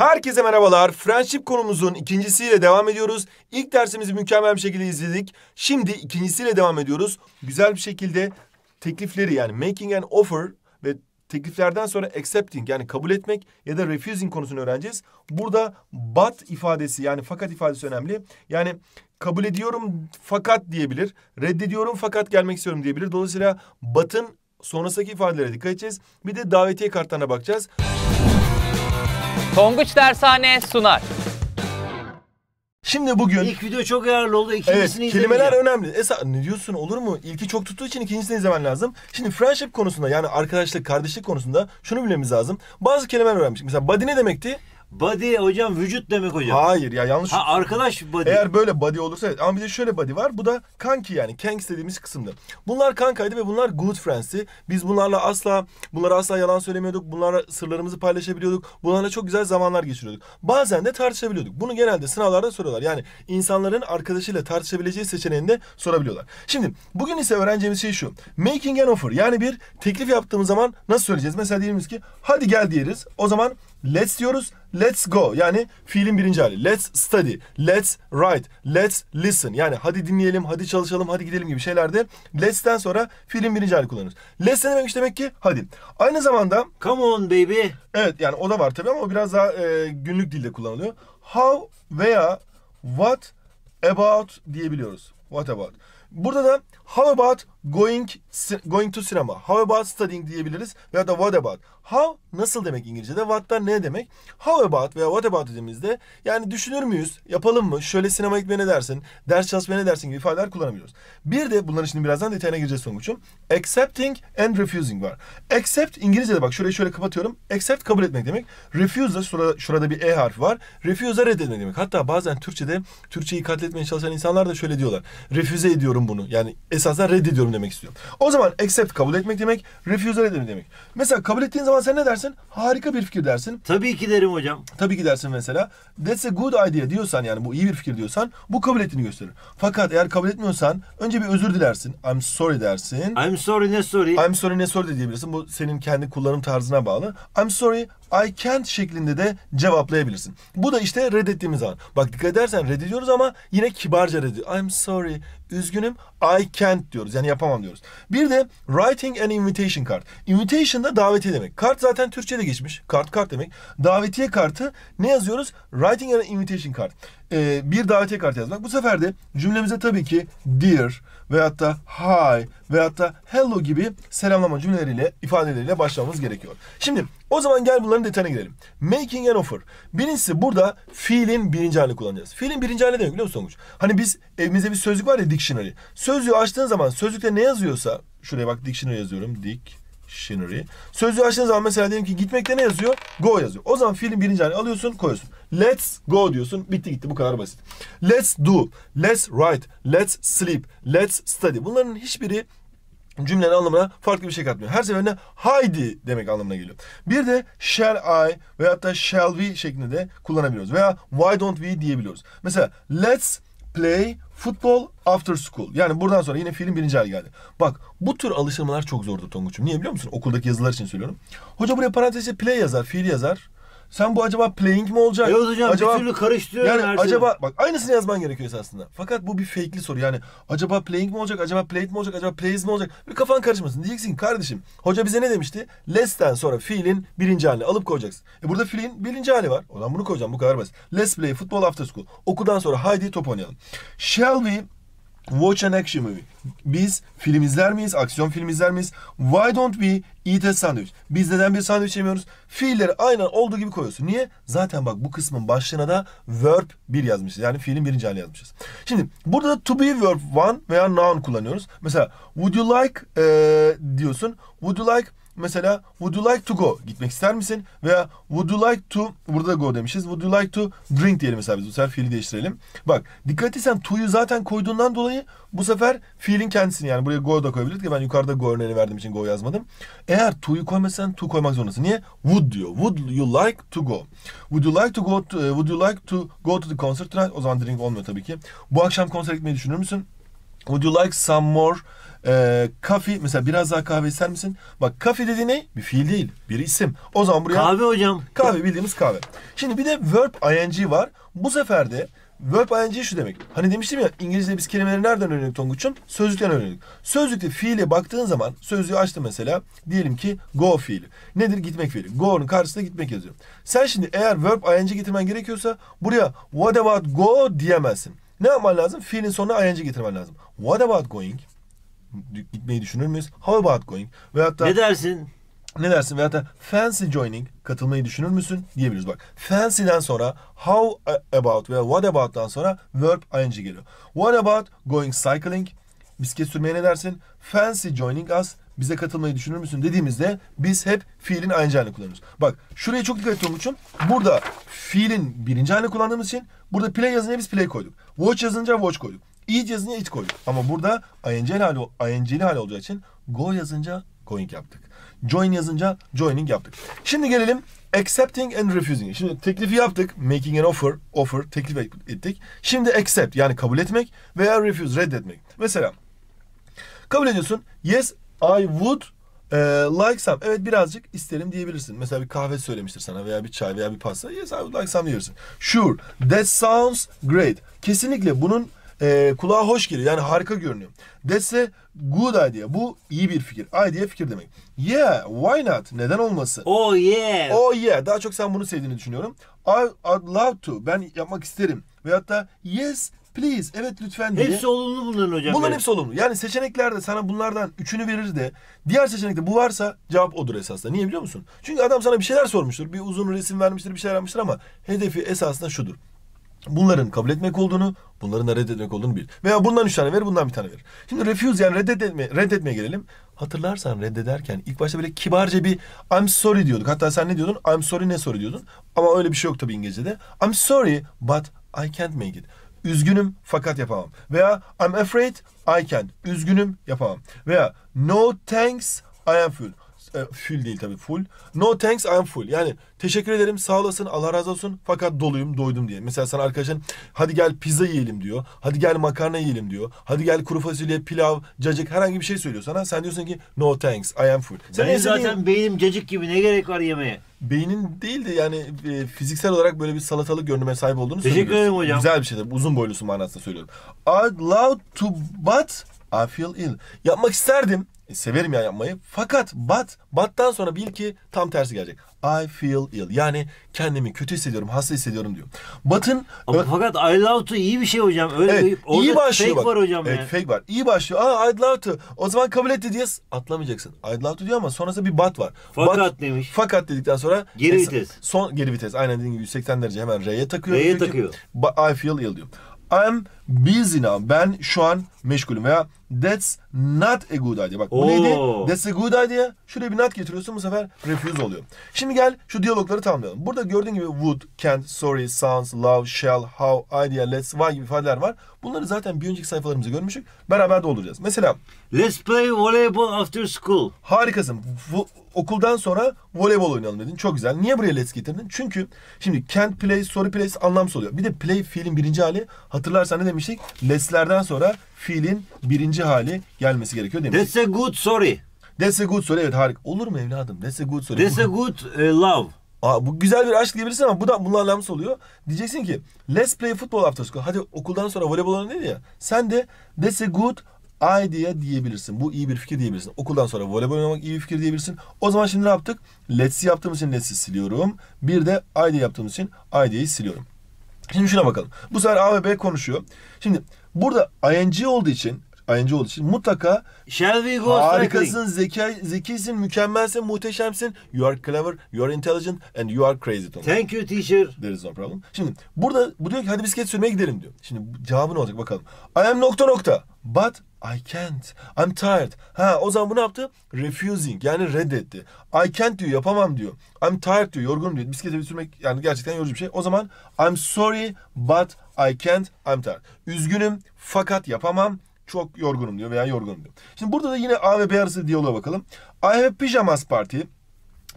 Herkese merhabalar. Friendship konumuzun ikincisiyle devam ediyoruz. İlk dersimizi mükemmel bir şekilde izledik. Şimdi ikincisiyle devam ediyoruz. Güzel bir şekilde teklifleri yani making an offer ve tekliflerden sonra accepting yani kabul etmek ya da refusing konusunu öğreneceğiz. Burada but ifadesi yani fakat ifadesi önemli. Yani kabul ediyorum fakat diyebilir. Reddediyorum fakat gelmek istiyorum diyebilir. Dolayısıyla but'ın sonrasındaki ifadelere dikkat edeceğiz. Bir de davetiye kartlarına bakacağız. Tonguç Dershane sunar. Şimdi bugün... İlk video çok yararlı oldu. İkincisini evet, kelimeler önemli. Esa ne diyorsun olur mu? İlki çok tuttuğu için ikincisini izlemen lazım. Şimdi friendship konusunda yani arkadaşlık, kardeşlik konusunda şunu bilmemiz lazım. Bazı kelimeler öğrenmiştik. Mesela body ne demekti? Body hocam vücut demek hocam. Hayır ya yanlış. Ha arkadaş body. Eğer böyle body olursa evet. Ama bir de şöyle body var. Bu da kanki yani. Kanks dediğimiz kısımda. Bunlar kankaydı ve bunlar good friends'i. Biz bunlarla asla bunlara asla yalan söylemiyorduk. Bunlarla sırlarımızı paylaşabiliyorduk. Bunlarla çok güzel zamanlar geçiriyorduk. Bazen de tartışabiliyorduk. Bunu genelde sınavlarda soruyorlar. Yani insanların arkadaşıyla tartışabileceği seçeneğinde sorabiliyorlar. Şimdi bugün ise öğreneceğimiz şey şu. Making an offer. Yani bir teklif yaptığımız zaman nasıl söyleyeceğiz? Mesela diyelim ki hadi gel diyoruz. O zaman let's diyoruz let's go yani fiilin birinci hali. Let's study, let's write, let's listen. Yani hadi dinleyelim, hadi çalışalım, hadi gidelim gibi şeylerde let's'ten sonra fiilin birinci hali kullanırız. Let's ne demek demek ki hadi. Aynı zamanda come on baby. Evet yani o da var tabii ama o biraz daha e, günlük dilde kullanılıyor. How veya what about diyebiliyoruz. What about. Burada da how about Going, going to cinema. How about studying diyebiliriz. Veya da what about. How nasıl demek İngilizce'de? What da ne demek? How about veya what about dediğimizde yani düşünür müyüz? Yapalım mı? Şöyle sinema gitmeye ne dersin? Ders çalışmaya ne dersin gibi ifadeler kullanabiliyoruz. Bir de bunların şimdi birazdan detayına gireceğiz Songuç'um. Accepting and refusing var. Accept İngilizce'de bak şöyle şöyle kapatıyorum. Accept kabul etmek demek. Refuse da şurada, şurada bir E harfi var. Refuse da reddetmek demek. Hatta bazen Türkçe'de Türkçeyi katletmeye çalışan insanlar da şöyle diyorlar. Refuse ediyorum bunu. Yani esasen reddediyorum etmiyorum demek istiyor. O zaman accept kabul etmek demek, refuse etmek demek. Mesela kabul ettiğin zaman sen ne dersin? Harika bir fikir dersin. Tabii ki derim hocam. Tabii ki dersin mesela. That's a good idea diyorsan yani bu iyi bir fikir diyorsan bu kabul ettiğini gösterir. Fakat eğer kabul etmiyorsan önce bir özür dilersin. I'm sorry dersin. I'm sorry ne sorry? I'm sorry ne sorry de diyebilirsin. Bu senin kendi kullanım tarzına bağlı. I'm sorry I can't şeklinde de cevaplayabilirsin. Bu da işte reddettiğimiz an. Bak dikkat edersen reddediyoruz ama yine kibarca reddediyoruz. I'm sorry, üzgünüm, I can't diyoruz. Yani yapamam diyoruz. Bir de writing an invitation card. Invitation da davetiye demek. Kart zaten Türkçe'de geçmiş. Kart kart demek. Davetiye kartı ne yazıyoruz? Writing an invitation card. Ee, bir davetiye kartı yazmak. Bu sefer de cümlemize tabii ki dear, veyahut da hi veyahut da hello gibi selamlama cümleleriyle ifadeleriyle başlamamız gerekiyor. Şimdi o zaman gel bunların detayına girelim. Making an offer. Birincisi burada fiilin birinci halini kullanacağız. Fiilin birinci hali demek biliyor musun Sonuç? Hani biz evimizde bir sözlük var ya dictionary. Sözlüğü açtığın zaman sözlükte ne yazıyorsa şuraya bak dictionary yazıyorum. Dik machinery. Sözü açtığın zaman mesela diyelim ki gitmekte ne yazıyor? Go yazıyor. O zaman fiilin birinci halini alıyorsun koyuyorsun. Let's go diyorsun. Bitti gitti bu kadar basit. Let's do, let's write, let's sleep, let's study. Bunların hiçbiri cümlenin anlamına farklı bir şey katmıyor. Her seferinde haydi demek anlamına geliyor. Bir de shall I veyahut da shall we şeklinde de kullanabiliyoruz. Veya why don't we diyebiliyoruz. Mesela let's play football after school. Yani buradan sonra yine film birinci hal geldi. Bak bu tür alıştırmalar çok zordur Tonguç'um. Niye biliyor musun? Okuldaki yazılar için söylüyorum. Hoca buraya parantezce play yazar, fiil yazar. Sen bu acaba playing mi olacak? Evet hocam acaba, bir türlü karıştırıyor yani her şeyi. acaba bak aynısını yazman gerekiyor aslında. Fakat bu bir fake'li soru. Yani acaba playing mi olacak? Acaba played mi olacak? Acaba plays mi olacak? Bir kafan karışmasın. Diyeceksin kardeşim hoca bize ne demişti? Less'ten sonra fiilin birinci halini alıp koyacaksın. E burada fiilin birinci hali var. O zaman bunu koyacağım. Bu kadar basit. Let's play football after school. Okudan sonra haydi top oynayalım. Shall we Watch an action movie. Biz film izler miyiz? Aksiyon film izler miyiz? Why don't we eat a sandwich? Biz neden bir sandviç yemiyoruz? Fiilleri aynen olduğu gibi koyuyorsun. Niye? Zaten bak bu kısmın başlığına da verb 1 yazmışız. Yani fiilin birinci hali yazmışız. Şimdi burada da to be verb 1 veya noun kullanıyoruz. Mesela would you like e, diyorsun. Would you like mesela would you like to go? Gitmek ister misin? Veya would you like to burada go demişiz. Would you like to drink diyelim mesela biz bu sefer fiili değiştirelim. Bak dikkat etsen to'yu zaten koyduğundan dolayı bu sefer fiilin kendisini yani buraya go da koyabilirdik. Ya ben yukarıda go örneğini verdiğim için go yazmadım. Eğer to'yu koymasan to koymak zorundasın. Niye? Would diyor. Would you like to go? Would you like to go to, would you like to go to the concert tonight? O zaman drink olmuyor tabii ki. Bu akşam konsere gitmeyi düşünür müsün? Would you like some more e, kafi mesela biraz daha kahve ister misin? Bak kafi dediği ne? Bir fiil değil. Bir isim. O zaman buraya... Kahve hocam. Kahve bildiğimiz kahve. Şimdi bir de verb ing var. Bu sefer de verb ing şu demek. Hani demiştim ya İngilizce biz kelimeleri nereden öğrendik Tonguç'un? Sözlükten öğrendik. Sözlükte fiile baktığın zaman sözlüğü açtı mesela. Diyelim ki go fiili. Nedir? Gitmek fiili. Go'nun karşısında gitmek yazıyor. Sen şimdi eğer verb ing getirmen gerekiyorsa buraya what about go diyemezsin. Ne yapman lazım? Fiilin sonuna ing getirmen lazım. What about going? gitmeyi düşünür müyüz? How about going? Ve hatta Ne dersin? Ne dersin? Ve hatta fancy joining katılmayı düşünür müsün? diyebiliriz. Bak fancy'den sonra how about veya what about'tan sonra verb ing geliyor. What about going cycling? Bisiklet sürmeye ne dersin? Fancy joining us bize katılmayı düşünür müsün dediğimizde biz hep fiilin aynı kullanıyoruz. Bak şuraya çok dikkat ettiğim için burada fiilin birinci halini kullandığımız için burada play yazınca biz play koyduk. Watch yazınca watch koyduk. İyi yazınca it koyduk. Ama burada ing'li hali, ing'li hali olacağı için go yazınca going yaptık. Join yazınca joining yaptık. Şimdi gelelim accepting and refusing. Şimdi teklifi yaptık. Making an offer, offer teklif ettik. Şimdi accept yani kabul etmek veya refuse reddetmek. Mesela kabul ediyorsun. Yes, I would e, like some. Evet birazcık isterim diyebilirsin. Mesela bir kahve söylemiştir sana veya bir çay veya bir pasta. Yes, I would like some diyorsun. Sure, that sounds great. Kesinlikle bunun e, kulağa hoş geliyor. Yani harika görünüyor. That's good idea. Bu iyi bir fikir. Idea fikir demek. Yeah, why not? Neden olmasın? Oh yeah. Oh yeah. Daha çok sen bunu sevdiğini düşünüyorum. I, I'd love to. Ben yapmak isterim. Veyahut da yes, please. Evet lütfen diye. Hepsi olumlu bunların hocam. Bunların hepsi olumlu. Yani seçeneklerde sana bunlardan üçünü verir de diğer seçenekte bu varsa cevap odur esasında. Niye biliyor musun? Çünkü adam sana bir şeyler sormuştur. Bir uzun resim vermiştir, bir şeyler yapmıştır ama hedefi esasında şudur bunların kabul etmek olduğunu, bunların reddetmek olduğunu bil. Veya bundan üç tane ver, bundan bir tane ver. Şimdi refuse yani reddetme, reddetmeye gelelim. Hatırlarsan reddederken ilk başta böyle kibarca bir I'm sorry diyorduk. Hatta sen ne diyordun? I'm sorry ne sorry diyordun. Ama öyle bir şey yok tabii İngilizce'de. I'm sorry but I can't make it. Üzgünüm fakat yapamam. Veya I'm afraid I can. Üzgünüm yapamam. Veya no thanks I am full. E, full değil tabii full. No thanks I'm full. Yani teşekkür ederim sağ olasın Allah razı olsun fakat doluyum doydum diye. Mesela sana arkadaşın hadi gel pizza yiyelim diyor. Hadi gel makarna yiyelim diyor. Hadi gel kuru fasulye, pilav, cacık herhangi bir şey söylüyor sana. Sen diyorsun ki no thanks I am full. Sen Benim zaten istediğin... beynim cacık gibi ne gerek var yemeğe? Beynin değil de yani e, fiziksel olarak böyle bir salatalık görünüme sahip olduğunu Teşekkür ederim hocam. Güzel bir şey tabii. Uzun boylusun manasında söylüyorum. I'd love to but I feel ill. Yapmak isterdim. E, severim ya yapmayı. Fakat but, but'tan sonra bil ki tam tersi gelecek. I feel ill. Yani kendimi kötü hissediyorum, hasta hissediyorum diyor. But'ın... Fakat I love to iyi bir şey hocam. Öyle evet, bir, iyi başlıyor fake bak. var hocam evet, yani. fake var. İyi başlıyor. Aa I'd love to. O zaman kabul etti diye atlamayacaksın. I'd love to diyor ama sonrasında bir but var. Fakat but, demiş. Fakat dedikten sonra... Geri es, vites. Son geri vites. Aynen dediğin gibi 180 derece hemen R'ye takıyor. R'ye takıyor. I feel ill diyor. I'm Bizina. Ben şu an meşgulüm veya that's not a good idea. Bak bu Oo. neydi? That's a good idea. Şuraya bir not getiriyorsun bu sefer refuse oluyor. Şimdi gel şu diyalogları tamamlayalım. Burada gördüğün gibi would, can't, sorry, sounds, love, shall, how, idea, let's, why gibi ifadeler var. Bunları zaten bir önceki sayfalarımızda görmüştük. Beraber dolduracağız. Mesela Let's play voleyball after school. harikasın. Bu, okuldan sonra voleybol oynayalım dedin. Çok güzel. Niye buraya let's getirdin? Çünkü şimdi can't play, sorry plays anlamsız oluyor. Bir de play fiilin birinci hali hatırlarsan ne demiştik? demiştik. Leslerden sonra fiilin birinci hali gelmesi gerekiyor demiştik. That's a good sorry. That's a good sorry. Evet harika. Olur mu evladım? That's a good sorry. That's a good uh, love. Aa, bu güzel bir aşk diyebilirsin ama bu da bunun anlamsız oluyor. Diyeceksin ki let's play football after school. Hadi okuldan sonra voleybol oynayalım ya. Sen de that's a good idea diyebilirsin. Bu iyi bir fikir diyebilirsin. Okuldan sonra voleybol oynamak iyi bir fikir diyebilirsin. O zaman şimdi ne yaptık? Let's yaptığımız için let's'i siliyorum. Bir de idea yaptığımız için idea'yı siliyorum. Şimdi şuna bakalım. Bu sefer A ve B konuşuyor. Şimdi burada ing olduğu için ING olduğu için mutlaka Shall we go harikasın, zeki zekisin, mükemmelsin, muhteşemsin. You are clever, you are intelligent and you are crazy. Tonal. Thank you teacher. There is no problem. Şimdi burada bu diyor ki hadi bisiklet sürmeye gidelim diyor. Şimdi cevabı ne olacak bakalım. I am nokta nokta. But I can't. I'm tired. Ha o zaman bu ne yaptı? Refusing yani reddetti. I can't diyor yapamam diyor. I'm tired diyor yorgunum diyor. Bisiklete sürmek yani gerçekten yorucu bir şey. O zaman I'm sorry but I can't. I'm tired. Üzgünüm fakat yapamam çok yorgunum diyor veya yorgunum diyor. Şimdi burada da yine A ve B arası diyaloğa bakalım. I have pajamas party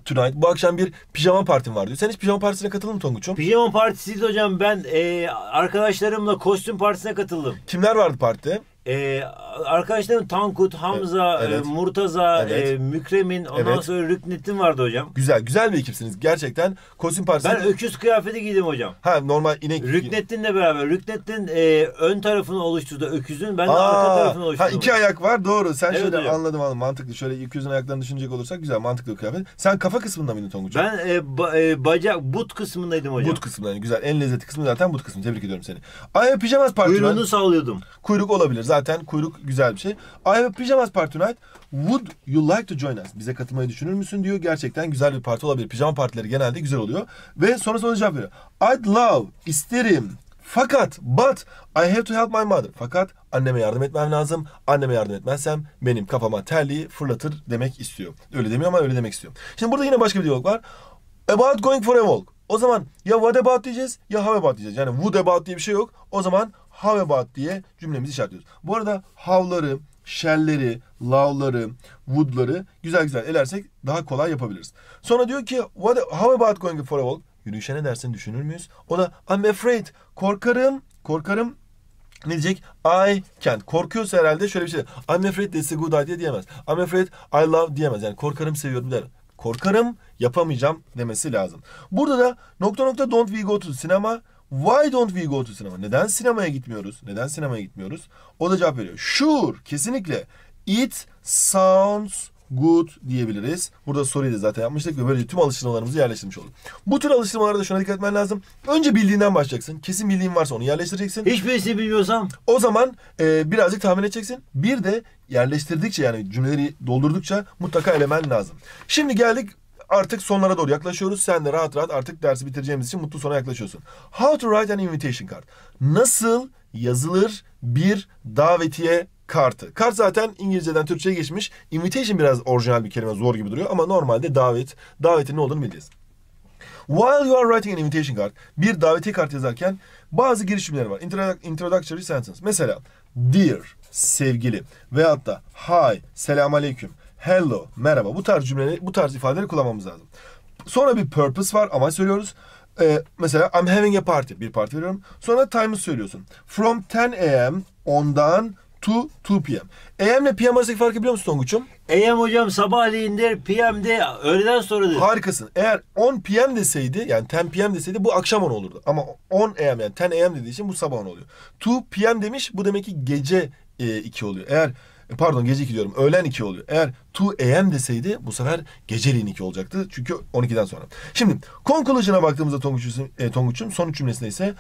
tonight. Bu akşam bir pijama partim var diyor. Sen hiç pijama partisine katıldın mı Tonguç'um? Pijama partisi değil hocam. Ben e, arkadaşlarımla kostüm partisine katıldım. Kimler vardı partide? E, arkadaşlarım Tankut, Hamza, e, evet. Murtaza, evet. E, Mükremin, ondan evet. sonra Rüknettin vardı hocam. Güzel, güzel bir ekipsiniz gerçekten. Kostüm partisi. Ben öküz kıyafeti giydim hocam. Ha normal inek. Rüknettin'le beraber. Rüknettin e, ön tarafını oluşturdu öküzün, ben de arka tarafını oluşturdum. Ha iki ayak var doğru. Sen evet, şöyle hocam. anladım anladım mantıklı. Şöyle öküzün ayaklarını düşünecek olursak güzel mantıklı kıyafet. Sen kafa kısmında mıydın Tonguç? Ben e, ba, e, bacak but kısmındaydım hocam. But kısmındaydım güzel. En lezzetli kısmı zaten but kısmı. Tebrik ediyorum seni. Ay pijamas parti. Kuyruğunu ben... Kuyruk olabilir zaten kuyruk güzel bir şey. I have a pajamas party tonight. Would you like to join us? Bize katılmayı düşünür müsün diyor. Gerçekten güzel bir parti olabilir. Pijama partileri genelde güzel oluyor. Ve sonra sonra cevap veriyor. I'd love, isterim. Fakat, but I have to help my mother. Fakat anneme yardım etmem lazım. Anneme yardım etmezsem benim kafama terliği fırlatır demek istiyor. Öyle demiyor ama öyle demek istiyor. Şimdi burada yine başka bir diyalog var. About going for a walk. O zaman ya what about diyeceğiz ya how about diyeceğiz. Yani would about diye bir şey yok. O zaman how about diye cümlemizi işaretliyoruz. Bu arada how'ları, shall'leri, love'ları, would'ları güzel güzel elersek daha kolay yapabiliriz. Sonra diyor ki what, how about going for a walk? Yürüyüşe ne dersin düşünür müyüz? O da I'm afraid. Korkarım. Korkarım. Ne diyecek? I can Korkuyorsa herhalde şöyle bir şey. I'm afraid that's a good idea diyemez. I'm afraid I love diyemez. Yani korkarım seviyorum der korkarım yapamayacağım demesi lazım. Burada da nokta nokta don't we go to sinema? Why don't we go to sinema? Neden sinemaya gitmiyoruz? Neden sinemaya gitmiyoruz? O da cevap veriyor. Sure, kesinlikle. It sounds good diyebiliriz. Burada soruyu da zaten yapmıştık ve böylece tüm alıştırmalarımızı yerleştirmiş olduk. Bu tür alıştırmalarda şuna dikkat etmen lazım. Önce bildiğinden başlayacaksın. Kesin bildiğin varsa onu yerleştireceksin. Hiçbirisini bilmiyorsam? O zaman e, birazcık tahmin edeceksin. Bir de yerleştirdikçe yani cümleleri doldurdukça mutlaka elemen lazım. Şimdi geldik artık sonlara doğru yaklaşıyoruz. Sen de rahat rahat artık dersi bitireceğimiz için mutlu sona yaklaşıyorsun. How to write an invitation card. Nasıl yazılır bir davetiye kartı. Kart zaten İngilizceden Türkçe'ye geçmiş. Invitation biraz orijinal bir kelime zor gibi duruyor ama normalde davet. Davetin ne olduğunu bileceğiz. While you are writing an invitation card, bir davetiye kart yazarken bazı giriş cümleleri var. Introductory sentence. Mesela dear, sevgili veyahut da hi, selam aleyküm, hello, merhaba. Bu tarz cümleleri, bu tarz ifadeleri kullanmamız lazım. Sonra bir purpose var, ama söylüyoruz. Ee, mesela I'm having a party. Bir parti veriyorum. Sonra time'ı söylüyorsun. From 10 a.m. ondan to 2 p.m. AM e ile PM arasındaki farkı biliyor musun Tonguç'um? AM e hocam sabahleyin PM'de öğleden sonradır. Harikasın. Eğer 10 PM deseydi yani 10 PM deseydi bu akşam 10 olurdu. Ama 10 AM e yani 10 AM dediği için bu sabah 10 oluyor. 2 PM demiş bu demek ki gece e, oluyor. Eğer pardon gece 2 diyorum öğlen 2 oluyor. Eğer 2 AM deseydi bu sefer geceliğin 2 olacaktı. Çünkü 12'den sonra. Şimdi conclusion'a baktığımızda Tonguç'un e, Tonguç'un son cümlesinde ise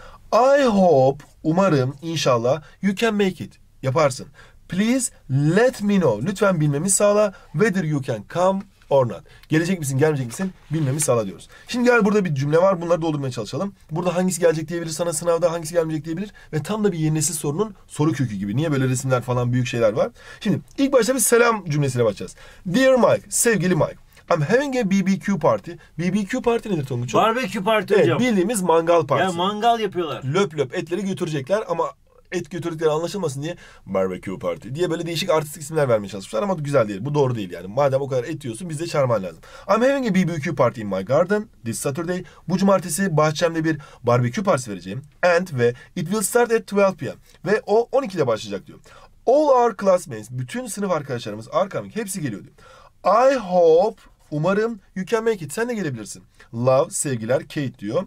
I hope umarım inşallah you can make it yaparsın. Please let me know. Lütfen bilmemi sağla. Whether you can come or not. Gelecek misin gelmeyecek misin bilmemi sağla diyoruz. Şimdi gel burada bir cümle var bunları doldurmaya çalışalım. Burada hangisi gelecek diyebilir sana sınavda hangisi gelmeyecek diyebilir. Ve tam da bir yeni nesil sorunun soru kökü gibi. Niye böyle resimler falan büyük şeyler var. Şimdi ilk başta bir selam cümlesiyle başlayacağız. Dear Mike, sevgili Mike. I'm having a BBQ party. BBQ party nedir Tonguç? Barbekü parti evet, hocam. Bildiğimiz mangal partisi. Yani mangal yapıyorlar. Löp löp etleri götürecekler ama et götürdükleri anlaşılmasın diye barbecue party diye böyle değişik artistik isimler vermeye çalışmışlar ama güzel değil. Bu doğru değil yani. Madem o kadar et diyorsun biz de çağırman lazım. I'm having a BBQ party in my garden this Saturday. Bu cumartesi bahçemde bir barbekü partisi vereceğim. And ve it will start at 12 p.m. Ve o 12'de başlayacak diyor. All our classmates, bütün sınıf arkadaşlarımız, coming hepsi geliyor diyor. I hope, umarım you can make it. Sen de gelebilirsin. Love, sevgiler, Kate diyor.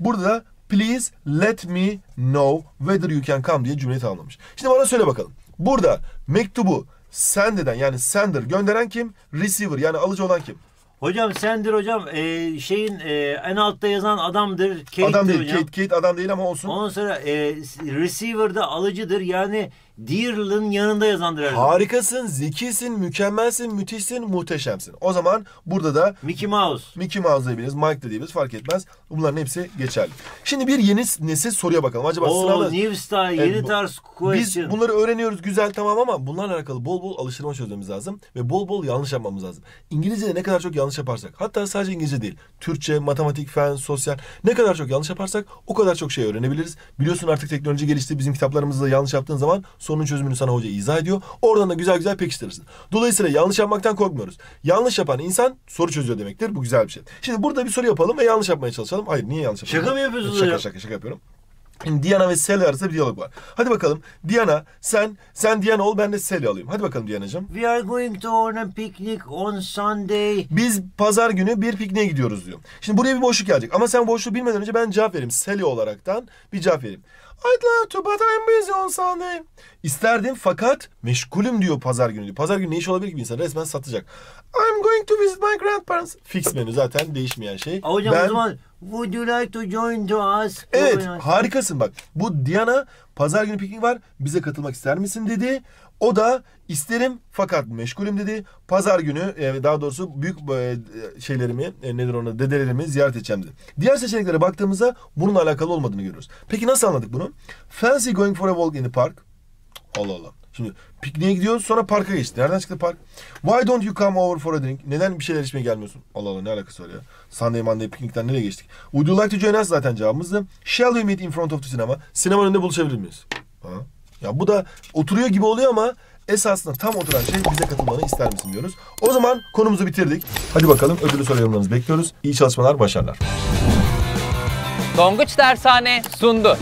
Burada Please let me know whether you can come diye cümleyi tamamlamış. Şimdi bana söyle bakalım. Burada mektubu send yani sender gönderen kim? Receiver yani alıcı olan kim? Hocam sender hocam e, şeyin e, en altta yazan adamdır. Kate adam değil hocam. Kate, Kate adam değil ama olsun. Ondan sonra e, receiver da alıcıdır yani Dearlin yanında yazandır herhalde. Harikasın, zekisin, mükemmelsin, müthişsin, muhteşemsin. O zaman burada da Mickey Mouse. Mickey Mouse diyebiliriz, Mike de diyebiliriz fark etmez. Bunların hepsi geçerli. Şimdi bir yeni nesil soruya bakalım. Acaba Oo, sırada... New style, yeni bu- tarz question. Biz bunları öğreniyoruz güzel tamam ama bunlarla alakalı bol bol alıştırma çözmemiz lazım. Ve bol bol yanlış yapmamız lazım. İngilizce'de ne kadar çok yanlış yaparsak, hatta sadece İngilizce değil. Türkçe, matematik, fen, sosyal ne kadar çok yanlış yaparsak o kadar çok şey öğrenebiliriz. Biliyorsun artık teknoloji gelişti. Bizim kitaplarımızda yanlış yaptığın zaman sorunun çözümünü sana hoca izah ediyor. Oradan da güzel güzel pekiştirirsin. Dolayısıyla yanlış yapmaktan korkmuyoruz. Yanlış yapan insan soru çözüyor demektir. Bu güzel bir şey. Şimdi burada bir soru yapalım ve yanlış yapmaya çalışalım. Hayır niye yanlış yapalım? Şaka mı yapıyorsunuz şaka, hocam? Şaka şaka yapıyorum. Hani Diana ve Sally arasında bir diyalog var. Hadi bakalım Diana sen sen Diana ol ben de Sally olayım. Hadi bakalım Diana'cığım. We are going to on a picnic on Sunday. Biz pazar günü bir pikniğe gidiyoruz diyor. Şimdi buraya bir boşluk gelecek ama sen boşluğu bilmeden önce ben cevap vereyim. Sally olaraktan bir cevap vereyim. I'd like to but I'm busy on Sunday. İsterdim fakat meşgulüm diyor pazar günü diyor. Pazar günü ne iş olabilir ki bir insan resmen satacak. I'm going to visit my grandparents. Fix menü zaten değişmeyen şey. Hocam ben... o zaman Would you like to join to us? Evet harikasın bak. Bu Diana pazar günü piknik var bize katılmak ister misin dedi. O da isterim fakat meşgulüm dedi. Pazar günü e, daha doğrusu büyük e, şeylerimi e, nedir ona dedelerimi ziyaret edeceğim dedi. Diğer seçeneklere baktığımızda bununla alakalı olmadığını görüyoruz. Peki nasıl anladık bunu? Fancy going for a walk in the park. Allah Allah. Şimdi pikniğe gidiyoruz sonra parka geçti. Nereden çıktı park? Why don't you come over for a drink? Neden bir şeyler içmeye gelmiyorsun? Allah Allah ne alakası var ya? Sunday Monday piknikten nereye geçtik? Would you like to join us? Zaten cevabımızdı. Shall we meet in front of the cinema? Sinemanın önünde buluşabilir miyiz? Ha? Ya bu da oturuyor gibi oluyor ama esasında tam oturan şey bize katılmanı ister misin diyoruz. O zaman konumuzu bitirdik. Hadi bakalım ödülü soru yorumlarınızı bekliyoruz. İyi çalışmalar, başarılar. Donguç Dershane sundu.